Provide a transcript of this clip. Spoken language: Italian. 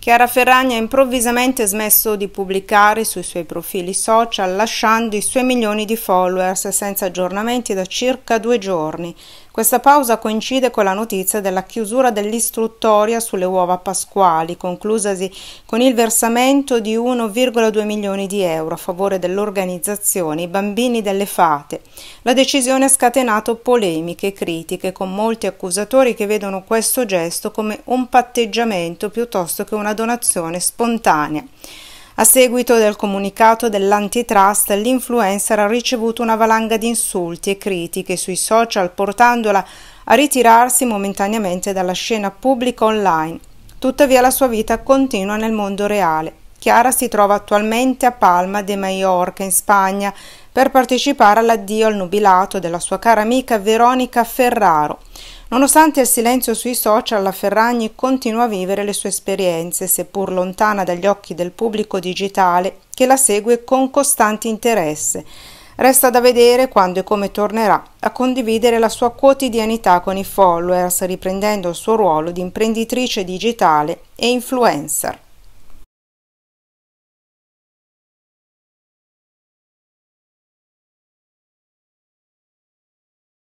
Chiara Ferragni ha improvvisamente smesso di pubblicare sui suoi profili social, lasciando i suoi milioni di followers senza aggiornamenti da circa due giorni. Questa pausa coincide con la notizia della chiusura dell'istruttoria sulle uova pasquali, conclusasi con il versamento di 1,2 milioni di euro a favore dell'organizzazione I Bambini delle Fate. La decisione ha scatenato polemiche e critiche, con molti accusatori che vedono questo gesto come un patteggiamento piuttosto che una una donazione spontanea. A seguito del comunicato dell'antitrust, l'influencer ha ricevuto una valanga di insulti e critiche sui social, portandola a ritirarsi momentaneamente dalla scena pubblica online. Tuttavia la sua vita continua nel mondo reale. Chiara si trova attualmente a Palma de Mallorca, in Spagna, per partecipare all'addio al nubilato della sua cara amica Veronica Ferraro, Nonostante il silenzio sui social, la Ferragni continua a vivere le sue esperienze, seppur lontana dagli occhi del pubblico digitale che la segue con costante interesse. Resta da vedere quando e come tornerà a condividere la sua quotidianità con i followers, riprendendo il suo ruolo di imprenditrice digitale e influencer.